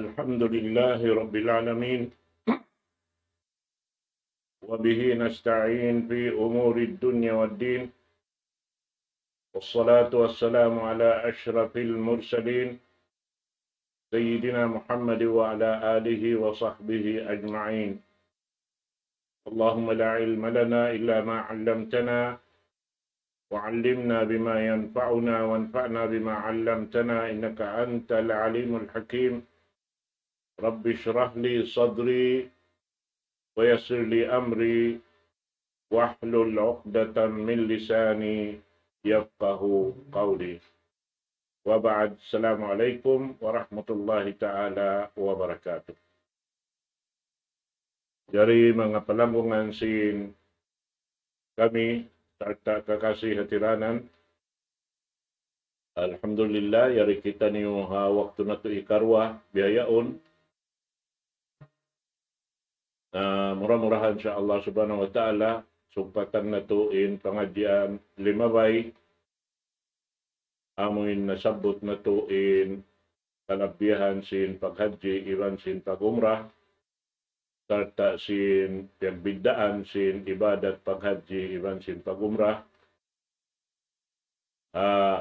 الحمد لله رب العالمين وبه نستعين في أمور الدنيا والدين والصلاة والسلام على أشرف المرسلين سيدنا محمد وعلى آله وصحبه أجمعين اللهم لا علم لنا إلا ما علمتنا وعلمنا بما ينفعنا وانفعنا بما علمتنا إنك أنت العليم الحكيم رب اشرح لي صدري ويسر لي أمري واحلل عقدة من لساني يفقه قولي وبعد السلام عليكم ورحمة الله تعالى وبركاته Dari mga pelambungan sin kami takta kakasih hatiranan Alhamdulillah yari kita niyo waktu na to ikarwa biayaon uh, murah-murahan sa Allah subhanahu wa ta'ala sugpatan na tuin pangadyan limabay amoin nasabot na tuin kanabihan sin paghadji iban sin pagumrah tarta sin pagbiddaan sin ibadat paghadji iban sin pagumrah uh,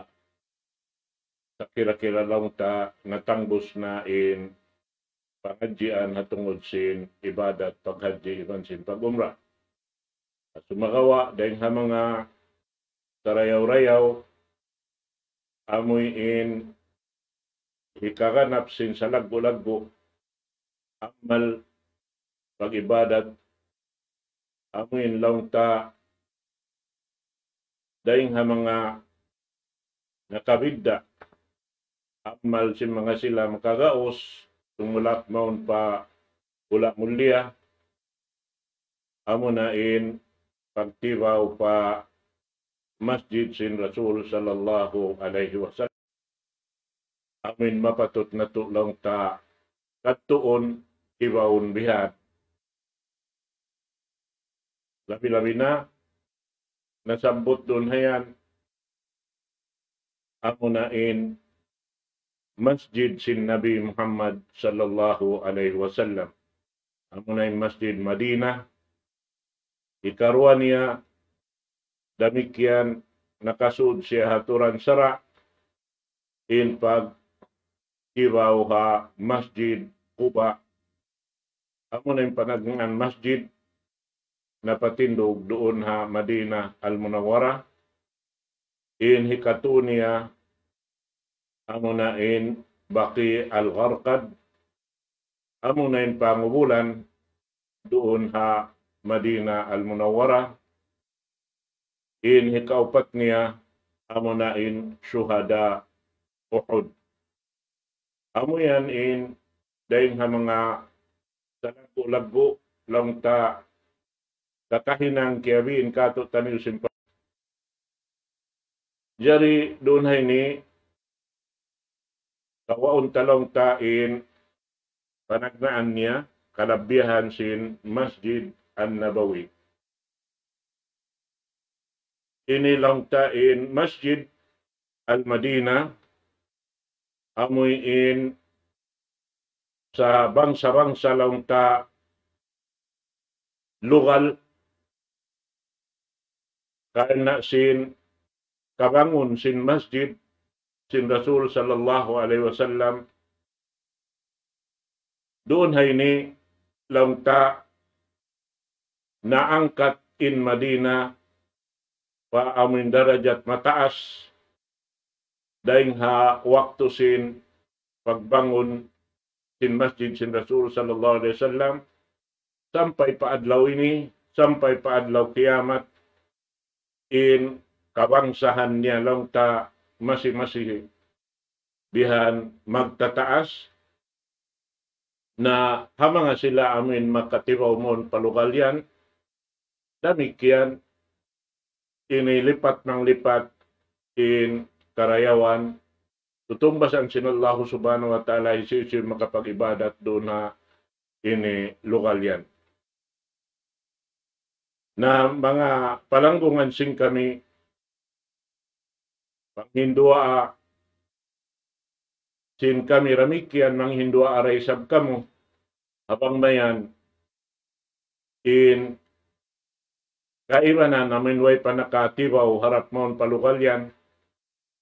sa kira-kira lang ta natangbos na in pangadjian hatungod sin ibadat paghadji iban sin pagumra sumakawa dahil sa mga tarayaw-rayaw amoy in hikaganap sin sa lagbo-lagbo amal pagibadat amoy in longta dahil sa mga nakabidda amal sin mga sila makagaos tumulat maun pa ula mulia amunain na in pagtibaw pa masjid sin Rasul sallallahu alaihi wasallam amin mapatot na tulong ta katuon ibawon bihat labi-labi na nasambot doon hayan amo masjid sin Nabi Muhammad sallallahu alaihi wasallam. Amunay masjid Madinah ikaruan niya damikyan nakasud siya haturan sara in pag ibaw ha masjid Quba. Amunay panagangan masjid napatindog doon ha Madinah al-Munawwara in hikatunia amunain baki al-gharqad amunain pangubulan doon ha Madina al-Munawwara in hikaupat niya amunain syuhada Uhud Amuyan in dayon ha mga talagbo-lagbo lang ta kakahinang kiyabiin kato tanil simpa. Jari doon hay ni kawaon talong kain panagnaan niya kalabihan sin Masjid An-Nabawi. Inilang tain Masjid Al-Madina amoy in sa bangsa-bangsa lang ta lugal kain na sin kabangon sin masjid sin Rasul sallallahu alaihi wasallam doon hayni langka naangkat in Madina wa amin darajat mataas daing ha waktu sin pagbangon sin masjid sin Rasul sallallahu alaihi wasallam sampai paadlaw ini sampai paadlaw kiamat in kabangsahan niya ta masimasihi bihan magtataas na hamanga sila amin makatibaw mon palugalyan damikyan inilipat ng lipat in karayawan tutumbas ang sinallahu subhanahu wa ta'ala isi isi makapag-ibadat doon na ini lugalyan na mga palanggungan sing kami manghindua sin kami ramikian ramikyan hindua aray sab kamo habang mayan in kaiba na namin way panakatibaw harap maon palukalyan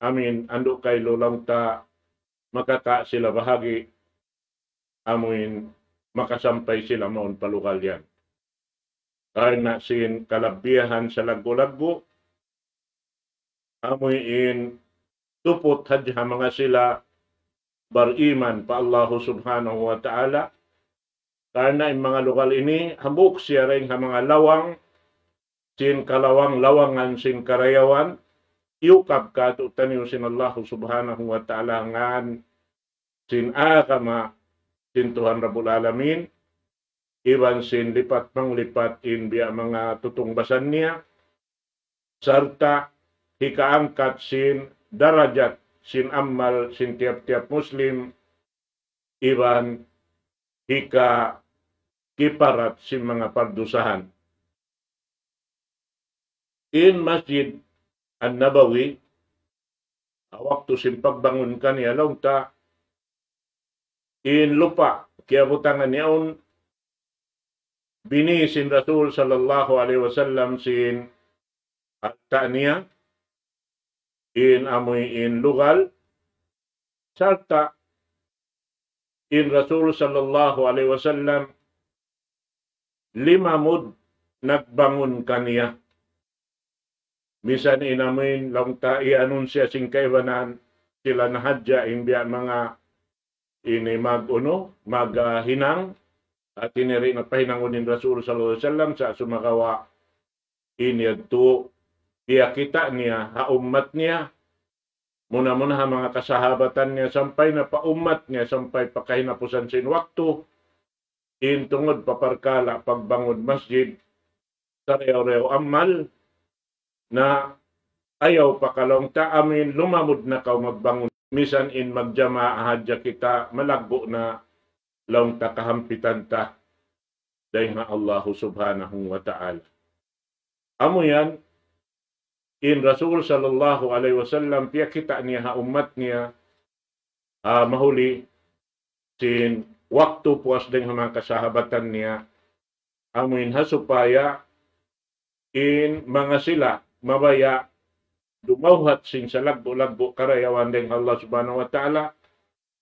amin ando kay lulang ta makaka sila bahagi amin makasampay sila maon palukalyan kaya na sin kalabiyahan sa laggo-laggo amuin tupot hadha mga sila bariman pa Allah subhanahu wa ta'ala karena yung mga lokal ini hambuk siya rin ha mga lawang sin kalawang lawangan sin karayawan iukap ka to taniw sin Allah subhanahu wa ta'ala ngan sin akama sin Tuhan Rabbul Alamin iban sin lipat panglipat in biya mga tutungbasan niya serta hikaangkat sin darajat sin amal sin tiap-tiap muslim iban hika kiparat sin mga pardusahan. In Masjid An-Nabawi, awakto sin pagbangun kaniya long ta in lupa kiabutangan niyaon bini sin Rasul sallallahu alaihi wasallam sin at niya in amui in lugal salta in Rasul sallallahu alaihi wasallam lima mud nagbangon kaniya bisan inamin lang ta i-anunsya sing kaibanan sila nahadya imbiya mga ini maguno maghinang uh, at iniri nagpahinangon in Rasul sallallahu alaihi wasallam sa sumakawa ini Iyakita niya, ha haummat niya, muna-muna ha mga kasahabatan niya, sampay na paummat niya, sampay pakahinapusan sin waktu, intungod paparkala pagbangod masjid, sarew-rew amal, na ayaw pakalong ta amin, lumamod na kaw magbangon. Misan in magjama ahadya kita, malagbo na laong kahampitan ta. Dahil nga Allah subhanahu wa ta'ala. Amo yan, in Rasul sallallahu alaihi wasallam pia kita niya ha umat niya uh, mahuli sin waktu puas dengan mga kasahabatan niya amin ha supaya in mga sila mabaya dumawhat sin sa lagbo-lagbo karayawan din Allah subhanahu wa ta'ala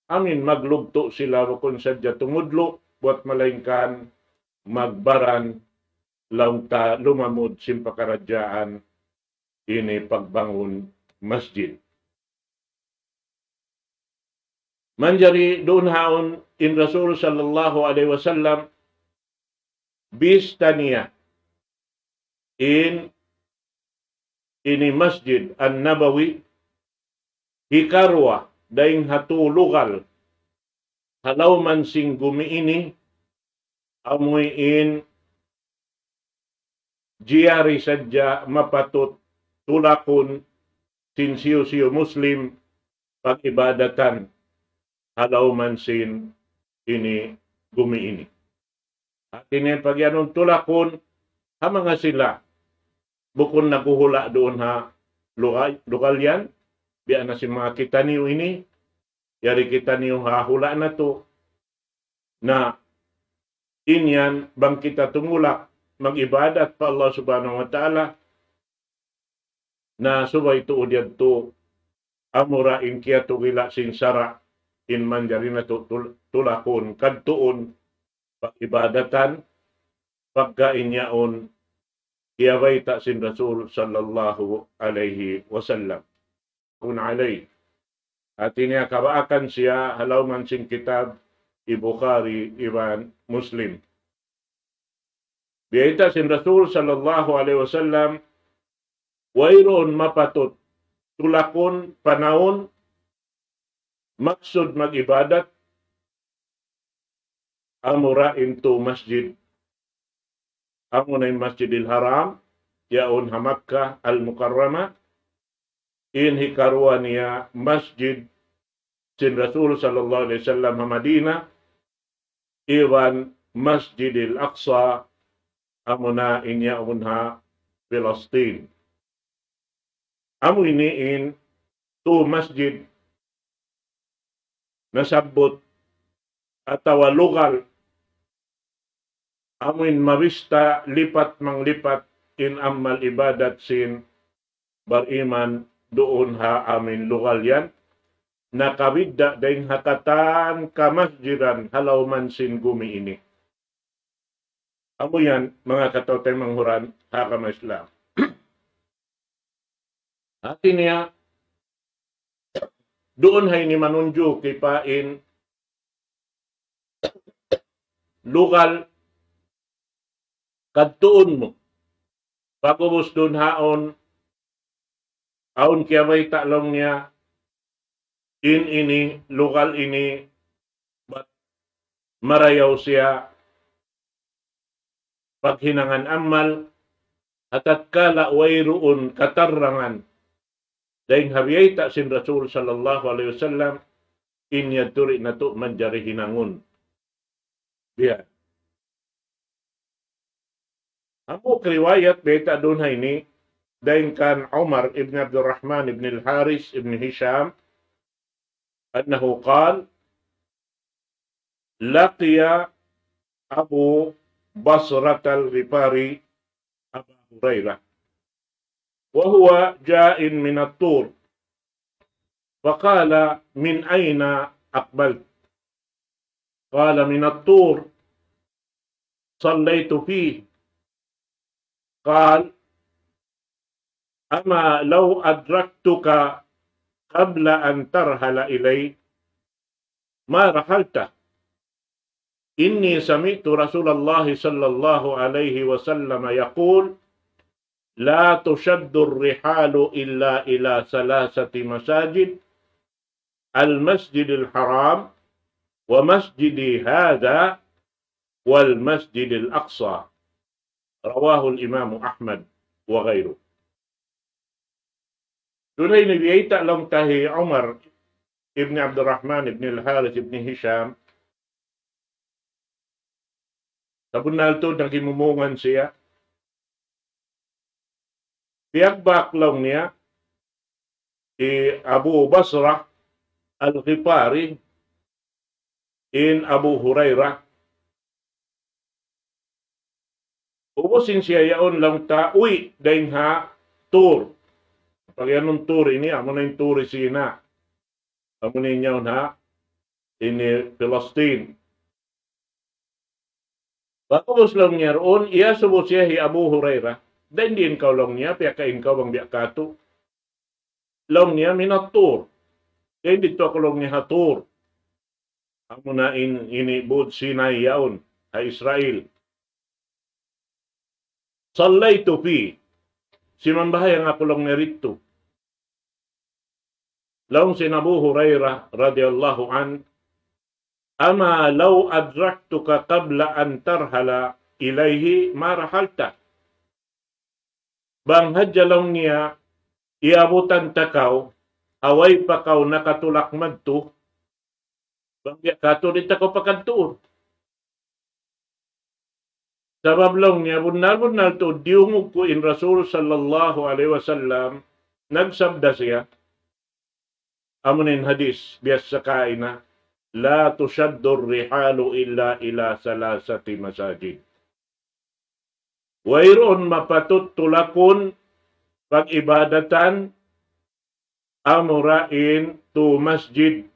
amin maglugto sila kung sadya tumudlo buat malingkan magbaran lang ta lumamud sin pakarajaan ini pagbangun masjid. Manjari doon haon in Rasul sallallahu alaihi wasallam bistania in ini masjid an nabawi hikarwa daing hatulugal halau man sing gumiini amoy in jiyari sadya mapatut tulakon sin siyo-siyo Muslim pag-ibadatan halaw man sin ini gumiini. At ini pagyanong tulakon ha mga sila bukon naguhula doon ha lokal, lokal yan biya na si mga kita niyo ini yari kita niyo ha hula na to na inyan bang kita tumulak magibadat pa Allah subhanahu wa ta'ala na subay tuod yadto amura in kia tugila sinsara in manjarina tulakon kadtuon pag-ibadatan pagkainyaon iyaway ta sin Rasul sallallahu alaihi wasallam. Kun alay. At iniyakabaakan siya halaw man sing kitab ibukhari Iban, Muslim. Biyaita sin Rasul sallallahu alaihi wasallam Wairon mapatot, tulakon, panaon, maksud magibadat, amura into masjid. Amo na masjidil haram, yaon hamakka al-mukarrama, inhi karwa niya masjid sin Rasul sallallahu alaihi wasallam ha Madina, iwan masjidil aqsa amuna inya unha Palestine. Amo iniin to masjid nasabot at tawa lokal amin mabista lipat mang lipat in ammal ibadat sin bariman doon ha amin lokal yan nakawidda din hakatan ka masjidan halaw man sin gumiini. Amo yan mga katotemang huran ha ka Atin niya, doon hay ni Manunjo kay pain lokal kadtuon mo bago mo doon haon aon kaya may talong niya in ini lokal ini but marayaw siya paghinangan amal at at kala way katarangan Daing habiyai tak sin Rasul sallallahu alaihi wasallam in yaturi natuk menjari hinangun. Dia. Amu riwayat beta dunha ini daing kan Umar ibn Abdul Rahman ibn al-Haris ibn Hisham أنه laqiya Abu أبو al ghifari Abu Hurairah. وهو جاء من الطور فقال من أين أقبلت قال من الطور صليت فيه قال أما لو أدركتك قبل أن ترهل إلي ما رحلت إني سمعت رسول الله صلى الله عليه وسلم يقول La tushaddur rihalu illa ila salasati masajid. Al-Masjidil Haram wa masjidi hadha wal masjidil aqsa. Rawahul Imam Ahmad wa ghairu. Dunay Umar ibn Abdurrahman ibn al-Harith ibn Hisham. Tabunal to, nagkimumungan siya. Tiag baklaw niya, si Abu Basra al-Ghifari in Abu Hurairah. Ubusin siya yaon lang ta, uy, dahin ha, tour. Pag yan ang tour ini, amo na yung tour sina. Amo na yun ha, ini Palestine. Pagubos lang niya roon, iya subos siya hi Abu Hurairah. Then di engkau long nia pihak ka engkau bang biak katu. Long nia minatur. Then dito ako long nia hatur. Amo na ini bud sinay yaon ha Israel. Salay tupi. Si mambahay ang ako long nia rito. Long sinabu Hurairah radhiyallahu an Ama law adraktuka qabla an tarhala ilayhi ma rahalta bang hadyalaw niya iabutan takaw away pa kaw nakatulak magto bang di katulit ako pakantuon sa bablong niya bunal-bunal to diungog ko in Rasul sallallahu alaihi wasallam nagsabda siya amunin hadis bias sa kaina la tushaddu rihalu illa ila salasati masajid Wairon mapatutulakon pag-ibadatan amurain to masjid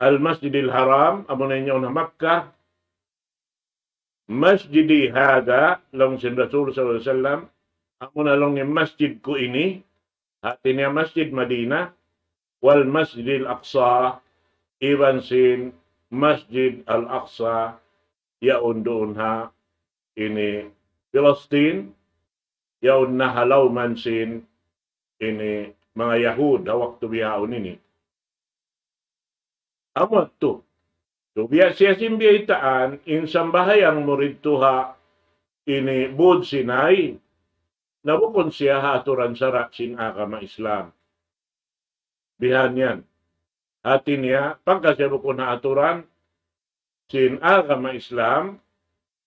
al masjidil haram amo na na Makkah masjidi hada long sin Rasul sallallahu amun along amo masjid ko ini hati niya masjid Madina wal masjidil aqsa iban sin masjid al aqsa ya undoon ha ini Filastin, yaw nahalaw man sin ini mga Yahud hawak tubiyaon ini. Amo to. Tubiya siya simbiya itaan in sambahayang tuha ini bud sinay. Nabukon siya haturan sara sin akama Islam. Bihan yan. Hati niya, pagka siya bukon haturan sin agama Islam,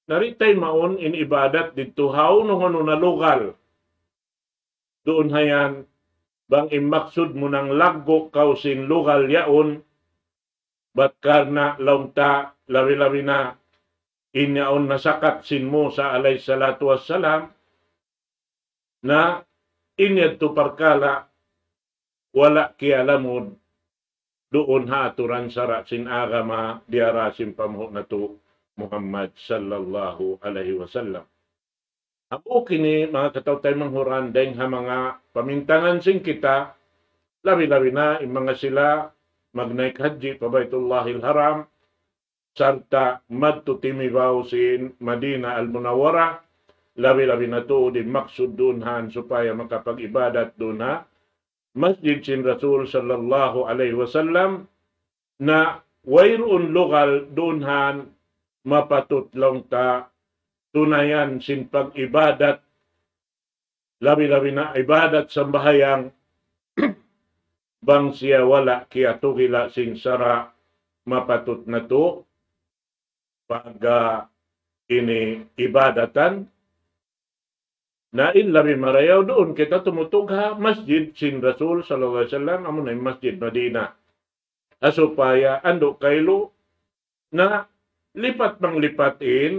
Naritay maon in ibadat dito haunong ano na lugal. Doon hayan, bang imaksud mo ng laggo kausin lugal yaon, bat karna launta lawi-lawi na inyaon nasakat sin mo sa alay salatu wassalam, na inyad tu parkala wala kialamod doon ha aturan sara sin agama diara sin pamho na tu Muhammad sallallahu alaihi wasallam. Ako kini mga katawtay mang hurandeng ha mga pamintangan sing kita labi-labi na yung mga sila haji pa pabaitullahil haram sarta madtutimibaw sin Madina al-Munawara labi-labi na to di maksud dunhan supaya makapag-ibadat dunha Masjid sin Rasul sallallahu alaihi wasallam na wayroon lugal dunhan mapatutlong ta tunayan sin pag-ibadat labi-labi na ibadat sa bahayang bang siya wala kia tuhila sing sara mapatut na to pag uh, ini ibadatan na in labi marayaw doon kita tumutugha masjid sin Rasul sallallahu alaihi wasallam amo na masjid Madina asupaya ando kaylo na lipat bang lipatin,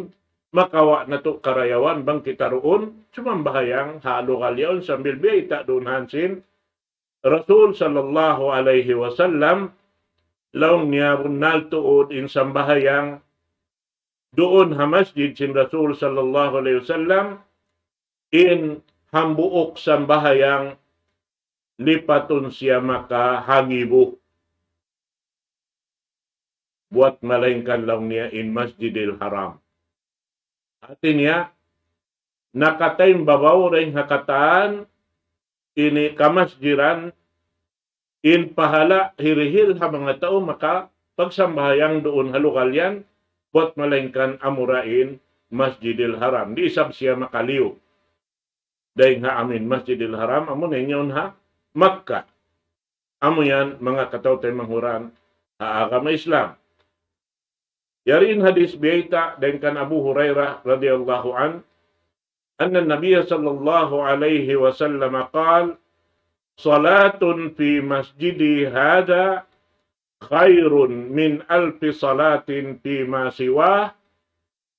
makawa na to karayawan bang kita roon, sumambahayang halo kalyaon sa bilbi ita dunhansin, Rasul sallallahu alaihi wasallam, laong niya naltuod in sambahayang doon ha masjid sin Rasul sallallahu alaihi wasallam in hambuok sambahayang lipatun siya maka hangibo buat malengkan lang niya in Masjidil Haram. Ati niya, nakatain babaw rin hakataan, ini kamasjiran, in pahala hirihil ha mga tao maka pagsambahayang doon halukal buat malengkan amurain Masjidil Haram. Di isab siya makaliw. Dahil nga amin Masjidil Haram, amun ninyon ha, Makkah. Amo yan mga kataw tayo manghuran, ha agama Islam Yarin hadis biaita dengan kan Abu Hurairah radhiyallahu an anna sallallahu alaihi wasallam qaal salatun fi masjidi hada khairun min alfi salatin fi ma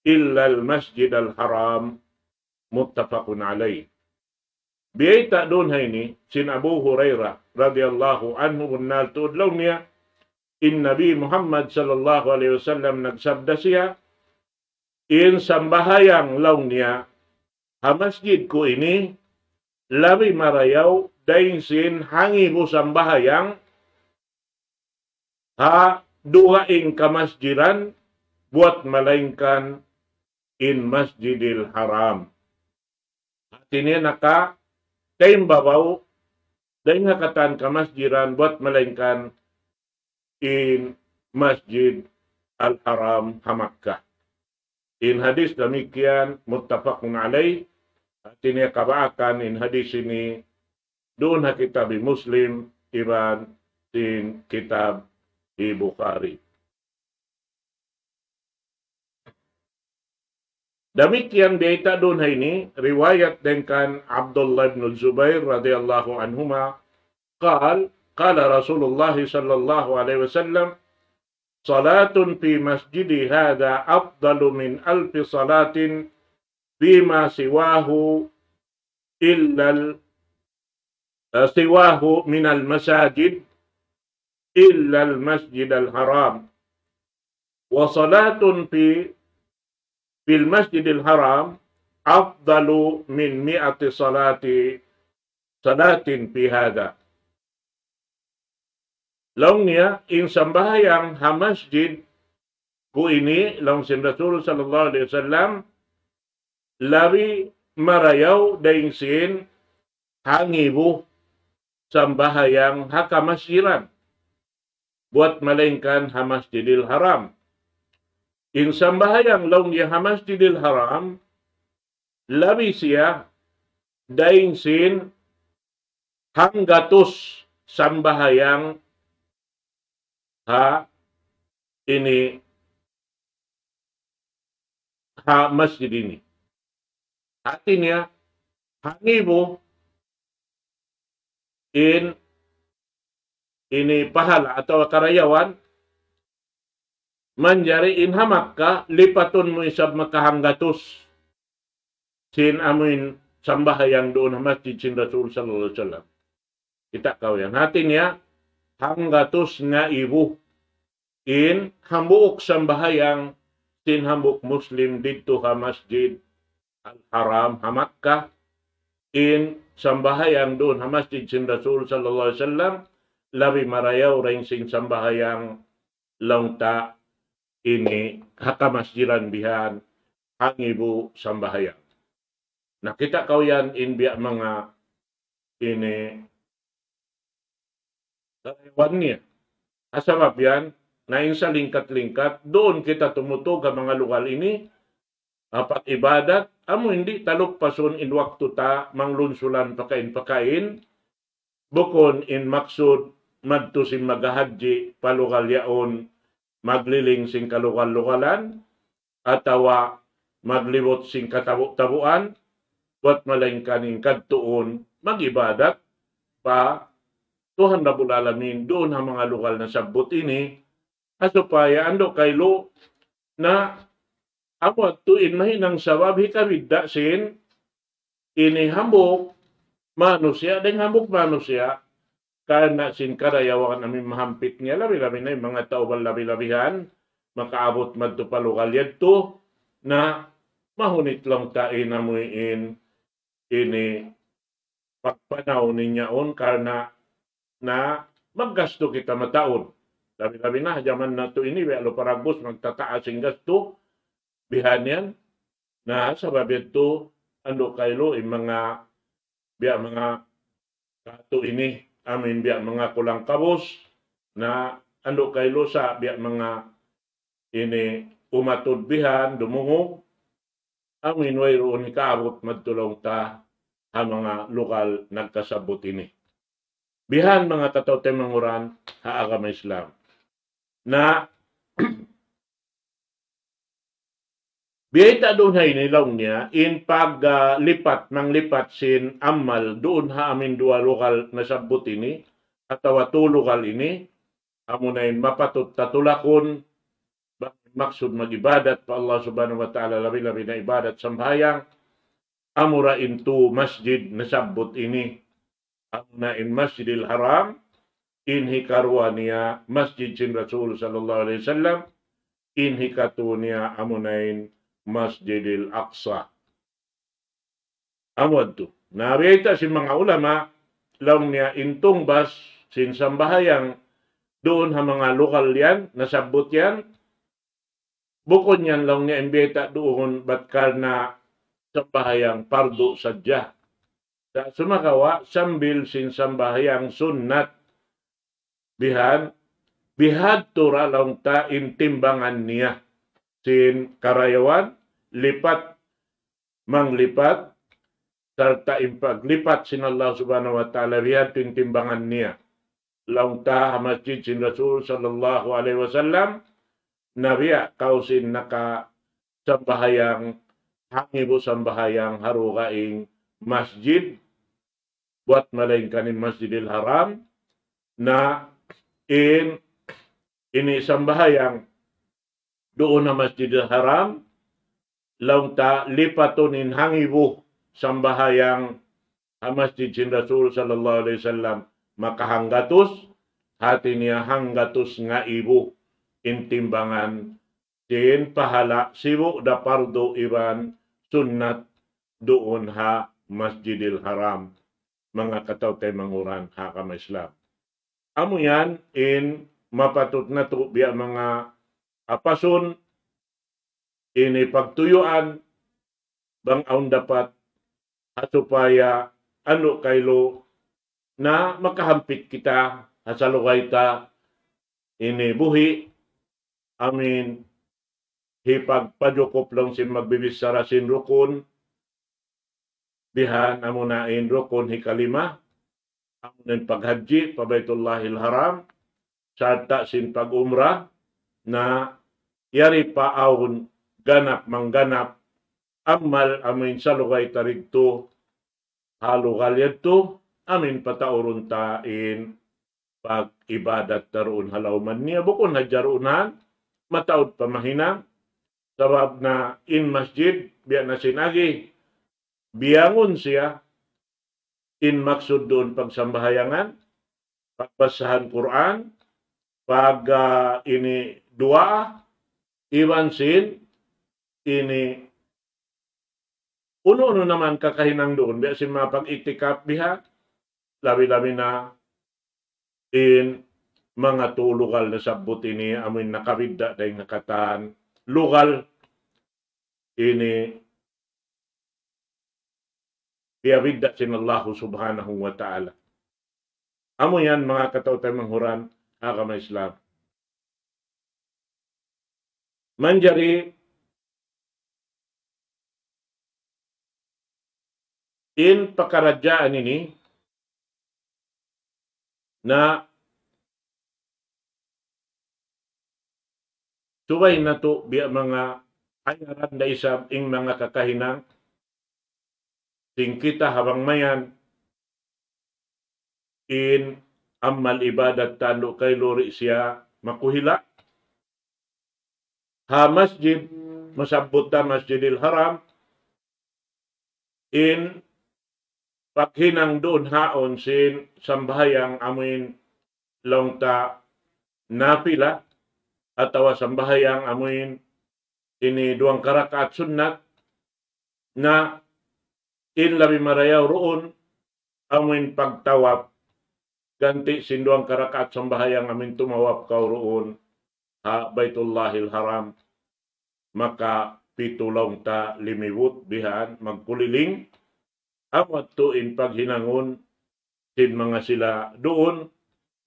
illa al masjid al haram muttafaqun alaih biaita dunha ini sin Abu Hurairah radhiyallahu anhu nal tudlawniya in Nabi Muhammad sallallahu alaihi wasallam nagsabda siya, in sambahayang laung niya, ha masjid ko ini, labi marayaw, sin hangi mo sambahayang, ha duhaing kamasjiran, buat melengkan in masjidil haram. At ini naka, tayimbabaw, dahil nga katan kamasjiran, buat melengkan in Masjid Al-Haram Hamakkah. In hadis demikian muttafaqun alaih. Artinya kabaakan in hadis ini kita kitab Muslim iban in kitab di Bukhari. Demikian beta dunha ini riwayat dengan Abdullah bin Zubair radhiyallahu anhuma qal قال رسول الله صلى الله عليه وسلم صلاة في مسجدي هذا أفضل من ألف صلاة فيما سواه إلا سواه من المساجد إلا المسجد الحرام وصلاة في في المسجد الحرام أفضل من مئة صلاة صلاة في هذا longnya ing hamasjid hamasjid ku ini long sin Rasul sallallahu alaihi wasallam lari marayau daing sin hangibu sambahayang haka buat melainkan hamasjidil haram In sambahayang long niya hamasjidil haram labi siya daing sin hanggatus sambahayang H nah, ini H masjid ini. Artinya Hanibu in ini pahala atau karyawan manjari inha maka lipatun isab maka hanggatus sin amin sambah yang doon masjid sin Rasul sallallahu alaihi wasallam. Kita kau yang hatinya hanggatos nga ibu in hambuk sambahayang sin hambuk muslim dito ha masjid al-haram ha Makkah in sambahayang doon ha masjid sin Rasul sallallahu alaihi wasallam labi marayaw rin sing sambahayang launta ini haka masjidan bihan ang ibu sambahayang. Nakita kau yan in biya mga ini one year. Asabab yan, nain sa lingkat-lingkat, doon kita tumutog ang mga lugar ini, apat ibadat, amo hindi talok pason in waktu ta, manglunsulan pakain-pakain, bukon in maksud, madto sin magahadji, yaon, magliling sing kalugal-lugalan, atawa maglibot sing katabu-tabuan, wat malaing kaning kadtuon, magibadat, pa Tuhan Rabbul Alamin doon ang mga lokal na sagbot ini eh. asupaya eh, ando kay lo na amo tuin nang sabab hitabidda sin ini hambok manusia deng hambok manusia kana sin kadayawan amin mahampit niya labi-labi na yung mga tao labi-labihan makaabot madto pa lokal yadto na mahunit lang ta inamuin eh, muin ini pagpanaw ninyaon karena na maggasto kita mataon. Sabi-sabi na, jaman na to ini, lo paragbos magtataas ang gasto, bihan yan, na sa babito, ando kaylo, yung mga, biya mga kato ini, amin biya mga kulang kabos, na ando kaylo sa biya mga ini umatod bihan, dumungog, amin way roon kaabot madtulaw ta ang mga lokal nagkasabot ini. Bihan mga tataw tayo manguran haagam Islam. Na Biyayta doon hay Long niya in paglipat uh, ng lipat sin amal doon ha amin dua lokal na sabot ini at watu lokal ini amo mapatut tatulakon maksud magibadat pa Allah subhanahu wa ta'ala labi-labi na ibadat sambayang amura into masjid na sabot ini na in Masjidil Haram inhi karwania Masjid jin Rasul sallallahu alaihi wasallam inhi katunia amunain Masjidil Aqsa amad tu narita si mga ulama lang niya intong bas sinsambahayang doon ha mga lokal yan nasabot yan bukod yan lang niya imbeta doon batkar na sambahayang pardo sadya Tak semua sumakawa sambil sin sambahyang sunat bihan bihat tura laung ta intimbangan niya sin karayawan lipat manglipat serta lipat sin Allah subhanahu wa ta'ala bihan intimbangan niya long ta masjid sin Rasul sallallahu alaihi wasallam nabiya kau sin naka sambahayang hangibu sambahayang harugaing masjid buat melengkani Masjidil Haram na in ini sembahyang doona Masjidil Haram laung ta hang in hangibu sembahyang Masjid Rasul sallallahu alaihi wasallam maka hanggatus hati niya hanggatus nga ibu intimbangan din pahala sibuk da pardo iban sunnat doon ha Masjidil Haram, mga kataw tay manguran hakam Islam. Amo yan in mapatut na to biya mga apason inipagtuyuan bang aun dapat supaya ano kaylo na makahampit kita sa hasalugay ta buhi amin hipagpadukop lang sin magbibisara sin rukun diha namunain rukun hikalima amunin paghaji pa Baitullahil Haram sadta sin pagumrah na yari paawon ganap mangganap amal amin sa lugay tarigto halugal amin patauron ta in pag ibadat taroon halaw man niya bukon hajarunan mataod pamahinang sabab na in masjid biya na sinagi biangon siya in maksud doon pagsambahayangan, pagbasahan Quran, pag uh, ini dua, iwan sin, ini uno-uno naman kakahinang doon, biya sin mapag-itikap biha, labi-labi na in mga tulugal na sabot ini amin nakabida dahil nakatahan lugal ini Iyawig dasin Allah subhanahu wa ta'ala. Amo yan mga katautay manghuran, aga may Islam. Manjari, in pakaradyaan ini na suway na to biya mga ayaran da isab ing mga kakahinang sing kita habang mayan in ammal ibadat tano kay lori siya makuhila ha masjid masabot ta masjidil haram in paghinang doon haon sin sambahayang amin long ta napila atawa sambahayang amin ini duang karakat sunnat na in labi marayaw roon amin pagtawap ganti sinduang karakaat sambahayang amin tumawap kau roon ha Baitullahil Haram maka pitulong ta limiwut bihan magkuliling amat in paghinangon sin mga sila doon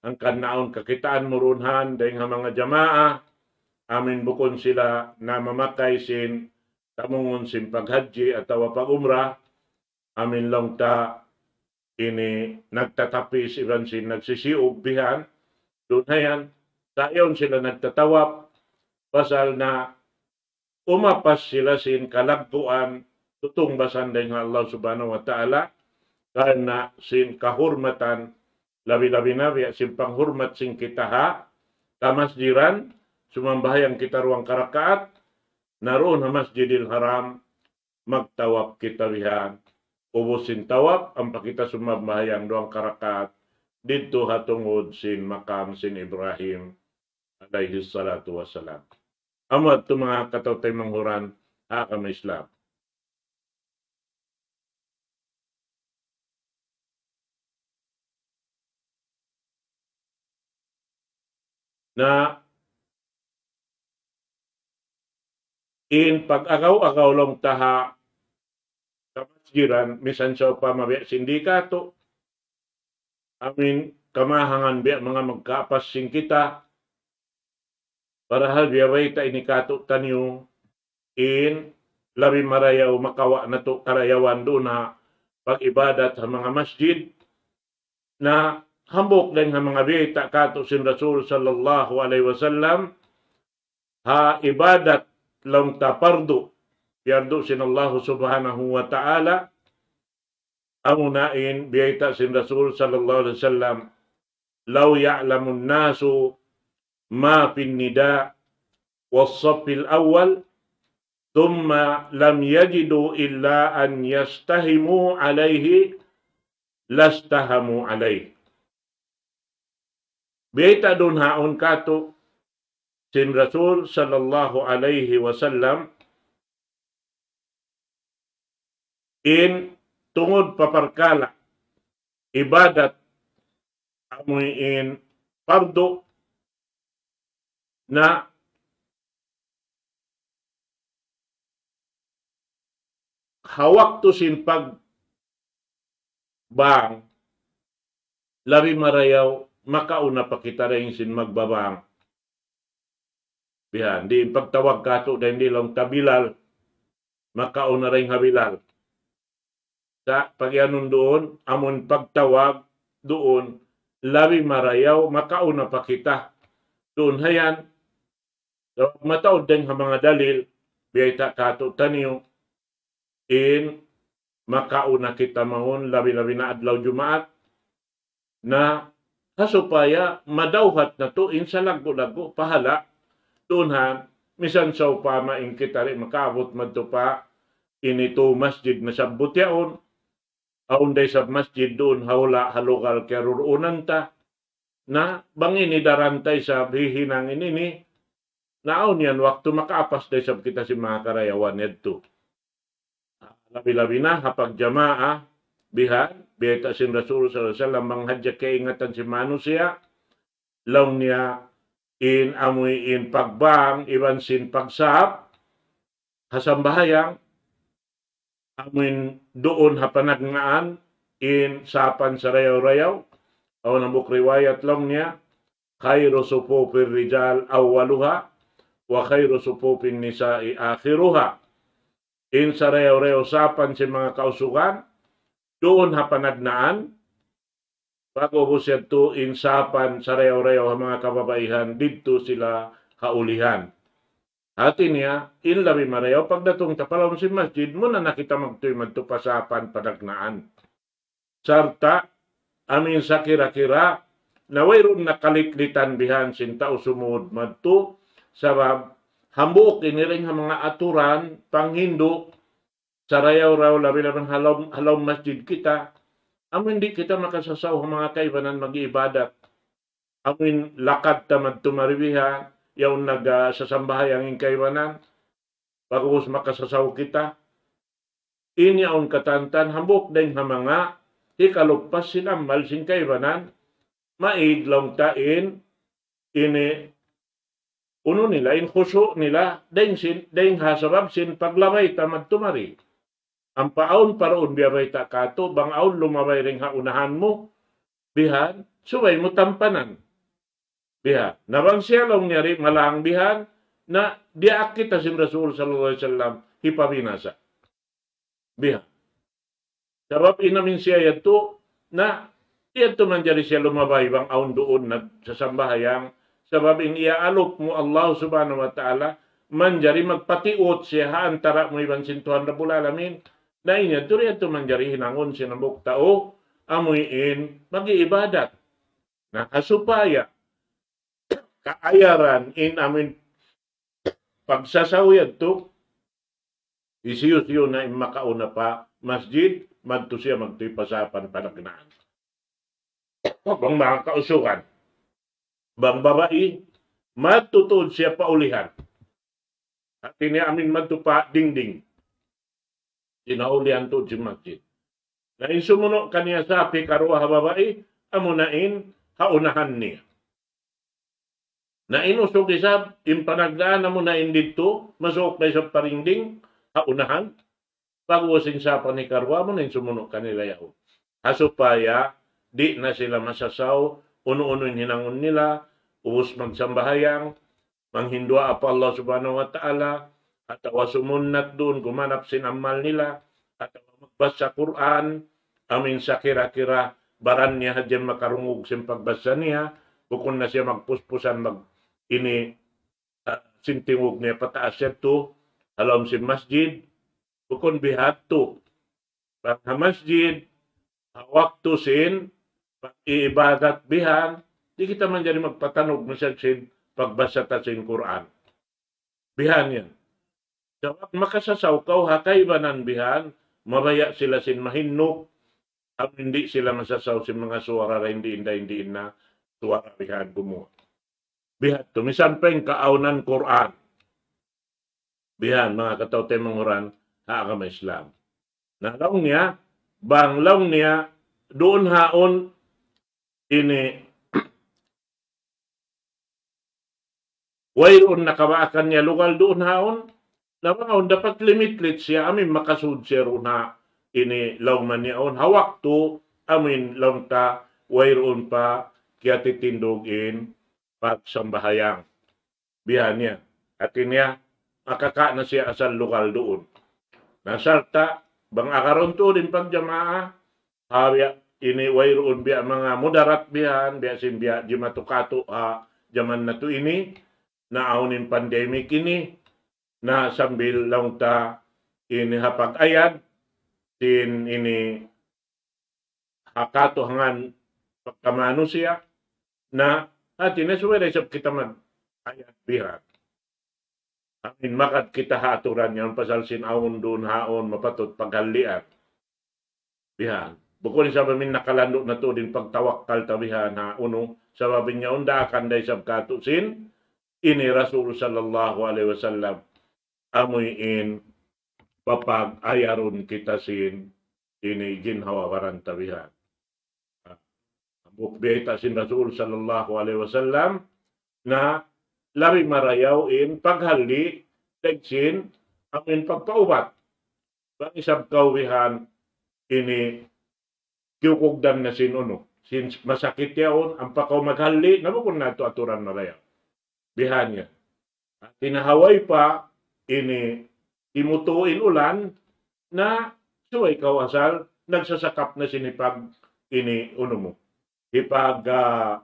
ang kanaon kakitaan murunhan dahil nga mga jamaa amin bukon sila na mamakay sin tamungon sin paghadji at tawa pag umrah amin lang ta ini nagtatapis si Francine nagsisiog bihan dunayan dayon sila nagtatawap basal na umapas sila sin kalagduan tutong basan din nga Allah subhanahu wa ta'ala karena sin kahormatan labi-labi na biya sin panghormat sin kita ha kamasjiran sumambahayang kita ruang karakaat naroon ha masjidil haram magtawap kita bihan ubos sintawap ang pakita sumabmahayang doang karakat didto hatungod sin makam sin Ibrahim alayhi salatu wasalam. Amat to mga katawtay manghuran akam Islam. na in pag-agaw-agaw lang taha giran misan sa pamabi sindikato amin kamahangan biya mga magkaapas sing kita para hal biya ta inikato tanyo in labi marayaw makawa na to karayawan do na pag-ibadat sa mga masjid na hambok din ng mga bita kato sin Rasul sallallahu alaihi wasallam ha ibadat lang tapardo sinallahu subhanahu wa ta'ala amunain biyaita sin Rasul sallallahu alaihi wasallam law ya'lamun nasu ma fin nida wassafil awal thumma lam yajidu illa an yastahimu alaihi lastahamu alaihi biyaita dun haun katu sin Rasul sallallahu alaihi wasallam in tungod paparkala ibadat amoy in pardo na hawak to sin pag bang labi marayaw makauna pa kita rin sin magbabang bihan di pagtawag kato dahil hindi lang kabilal makauna rin habilal sa pagyanon doon, amon pagtawag doon, labi marayaw, makauna pa kita. Doon hayan, so, mataod din ang mga dalil, biyay ta kato taniyo, in makauna kita maon, labi-labi na adlaw jumaat, na hasupaya madawhat na tuin sa lago-lago, pahala, ha, misan sa upama in kita rin makaabot madto pa inito masjid na sa butyaon aunday sa masjid doon hawala halugal kerurunan ta na bangin ni darantay sa hihinang inini naon yan waktu makaapas day sab kita si mga karayawan edto labi-labi na hapag jamaa bihan beta sin Rasul sallallahu alaihi manghadya kaingatan si manusia law niya in amoy in pagbang iban sin pagsap hasambahayang amin doon hapanagnaan in sapan sa rayaw-rayaw aw riwayat lang niya khairu supupir rijal awwaluha wa khairu supupin nisa'i akhiruha in sa rayaw-rayaw sapan si mga kausugan doon hapanagnaan bago po siya to in sapan sa rayaw-rayaw mga kababaihan dito sila kaulihan Atin niya, in labi marayaw, pagdatong tapalawang si masjid, muna nakita magtuy magtupasapan padagnaan. Sarta, amin sa kira-kira, nawayron nakaliklitan bihan sinta usumod madto, sabab, hambuk iniring mga aturan, panghindo, sa rayaw-raw labi naman halaw, halaw masjid kita, amin di kita makasasaw mga kaibanan mag-ibadat. Amin lakad tamad tumaribihan, yaw nag uh, sasambahay ang inkaywanan pagubos makasasaw kita inyaon katantan hambok deng hamanga hikalupas sinamal singkaywanan maidlong tain ini uno nila in huso nila deng sin deng hasabab sin paglamay tamad tumari ang paon paraon biyabay ta kato, bangaon lumabay ring haunahan mo, bihan, subay mo tampanan biha. Nabang long niya malaang bihan na diak kita si Rasul sallallahu alaihi wasallam hipabinasa. Biha. Sebab inamin siya yato na ito man jari siya lumabay bang aun doon na sa sambahayang sebab in iaalok mo Allah subhanahu wa ta'ala man jari magpatiot siya antara mo ibang sintuhan rabul bulalamin na inya turi ito man jari hinangon sinabok tao oh, amuin mag-iibadat na kasupaya kaayaran in amin pagsasawiyad to isiyo-siyo na makauna pa masjid madto siya magto'y pasapan panagnaan. Bang mga kausukan, bang babae, matutuod siya paulihan. At ini amin magtupa dingding. Tinaulihan to si masjid. Na insumuno kaniya sapi karuha babae, amunain haunahan niya na inusog isab, impanagdaan na mo na indito, masok na isab parinding, haunahan, pagwasing sa panikarwa mo na sumuno kanila yaw. Hasupaya, di na sila masasaw, uno-uno hinangon nila, uus magsambahayang, manghindua apa Allah subhanahu wa ta'ala, at awasumunat doon, gumanap sinamal nila, at magbasa Quran, amin sa kira-kira, baran niya hadyan makarungog sin pagbasa niya, bukod na siya magpuspusan, mag ini uh, ah, sintingog niya pataas siya to alam sin masjid ukon bihat to pag masjid hawak to sin pag iibadat bihan di kita man jadi magpatanog na sin pagbasa ta sin Quran bihan yan Dawat makasasaw kaw hakay banan bihan, mabaya sila sin mahinok, ang hindi sila masasaw sin mga suara na hindi inda hindi na suara bihan gumawa. Bihan, tumisan pa Quran. Bihan, mga katawte mga Quran, haakam Islam. Na laong niya, bang laong niya, doon haon ini wayron nakabaakan niya lugal doon haon labaon dapat limitlit siya amin makasud siya na ini lauman niya on hawak to amin laung ta wayron pa kaya titindog in Pak Sambahayang. At niya, akaka na siya asal lokal doon. Nasalta, bang akaron to din pag jamaa, hawiya iniway roon biya mga mudarat biyan, biya sin biya jimatukato ha, jaman na to ini, naaunin pandemic ini, na sambil lang ta ini hapag ayad, tin ini hakatuhangan pagkamanusia, na Ati, nasuwera sa kita man. Ayat bihat. Amin makad kita haturan yan pasalsin aon doon haon mapatot paghaliat. Bihan. Bukod sa bamin nakalando na to din pagtawakkal tabihan ha uno oh. sa babin niya unda akan day sab katusin ini Rasul sallallahu alaihi wasallam amoy in papag ayaron kita sin ini ginhawawaran tabihan bukbeta sin Rasul sallallahu alaihi wasallam na lari marayaw in paghalli tegsin amin pagpaubat. Bang isab kawihan ini kiukugdan na sinuno. Since masakit yaon, ang pakaw maghalli, namukon na ito aturan na rayaw. Bihanya. At tinahaway pa ini imutuin ulan na suway kawasal, nagsasakap na sinipag ini uno mo ipag uh,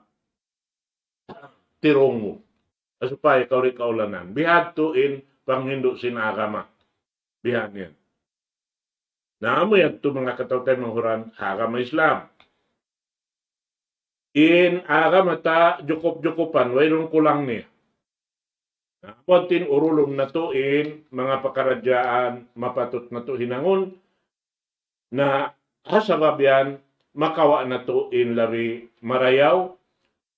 ah, tirong mo. Asupay, ikaw rin kaulanan. Bihag to in panghindo sinagama. Bihag yan. Naamoy at to mga katawtay mga huran, agama Islam. In agama ta, jukup-jukupan, wairong kulang niya. Pontin urulong na to in mga pakaradyaan mapatot na to hinangon na kasabab yan makawa na to in labi marayaw.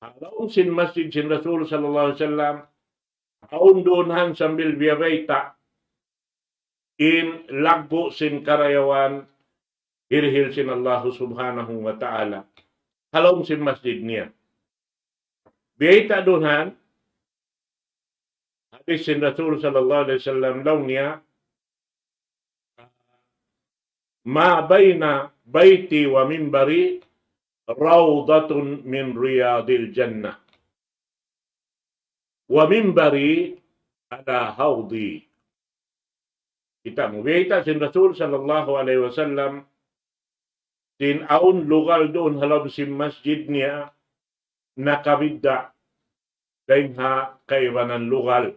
Aron sin masjid sin Rasul sallallahu alaihi wasallam aun doonhan sambil biyabayta in lagbo sin karayawan irhil sin Allah subhanahu wa ta'ala. Halong sin masjid niya. Biyaita doonhan hadis sin Rasul sallallahu alaihi wasallam law niya ma baina baiti wa mimbari raudatun min riyadil jannah. Wa mimbari ala haudi. Kita mubita sin Rasul sallallahu alaihi wasallam tin aun lugal doon halab sin masjid niya nakabidda dain ha kaibanan lugal.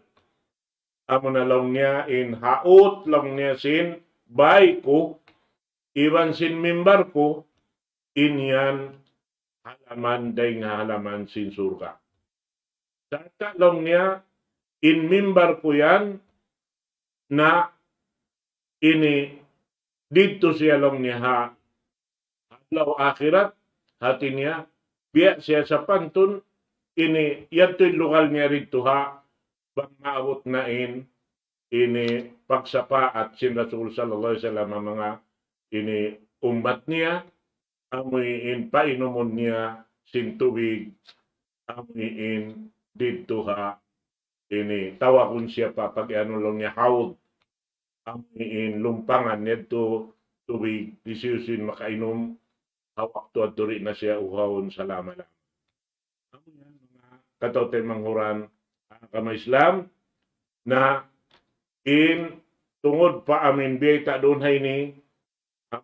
Amo na lang niya in haot lang niya sin ko sin mimbar ko, inyan halaman day nga halaman sinsurka. Sa talong niya, in mimbar ko yan na ini dito siya long niya ha law akhirat hati niya biya siya sa pantun ini yatoy lokal niya rito ha bang maawot na in ini pagsapa at sin Rasul sallallahu alaihi wasallam mga ini umbat niya, amuin painumon niya sing tubig, amuin dito ha, ini tawakun siya pa pag ano lang niya hawd, amuin lumpangan nito tubig, disiyusin makainom, hawak to at duri na siya uhawon sa lama lang. Amo mga katote manghuran, ang kama-Islam, na in tungod pa amin biyay ta doon hay ni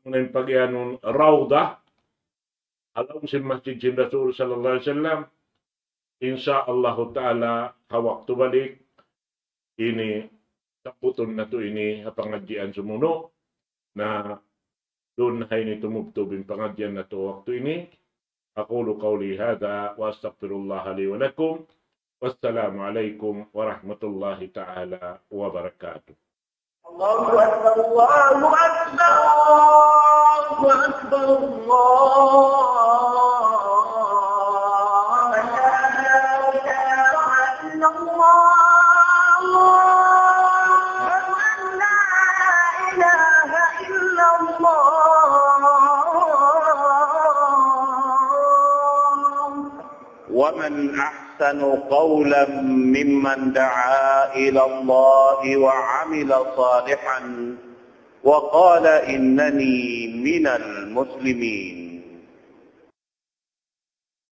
من pagyanon روضة alam si Masjid Rasul Sallallahu Alaihi Wasallam insya Allah Ta'ala hawak to balik ini taputon na to ini pangadyan sumuno na doon na ini tumubtubin pangadyan na to waktu ini أقول قولي هذا وأستغفر الله لي ولكم والسلام عليكم ورحمة الله تعالى وبركاته الله أكبر الله أكبر الله الله أن الله ومن أحسن قولا ممن دعا إلى الله وعمل صالحا وقال إنني من المسلمين